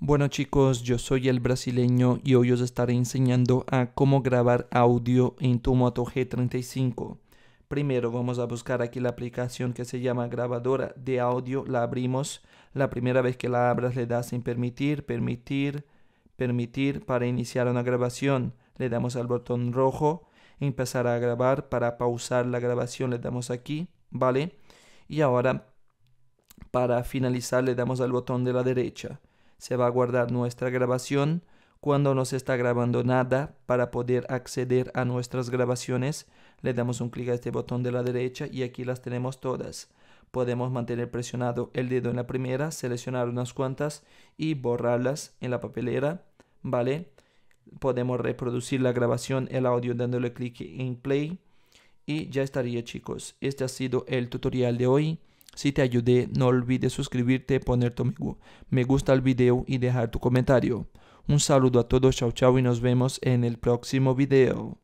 Bueno chicos, yo soy el brasileño y hoy os estaré enseñando a cómo grabar audio en tu Moto G35. Primero vamos a buscar aquí la aplicación que se llama grabadora de audio, la abrimos. La primera vez que la abras le das en permitir, permitir, permitir para iniciar una grabación. Le damos al botón rojo, empezar a grabar, para pausar la grabación le damos aquí, ¿vale? Y ahora para finalizar le damos al botón de la derecha se va a guardar nuestra grabación cuando no se está grabando nada para poder acceder a nuestras grabaciones le damos un clic a este botón de la derecha y aquí las tenemos todas podemos mantener presionado el dedo en la primera seleccionar unas cuantas y borrarlas en la papelera vale podemos reproducir la grabación el audio dándole clic en play y ya estaría chicos este ha sido el tutorial de hoy si te ayudé, no olvides suscribirte, poner tu me gusta al video y dejar tu comentario. Un saludo a todos, chao chao y nos vemos en el próximo video.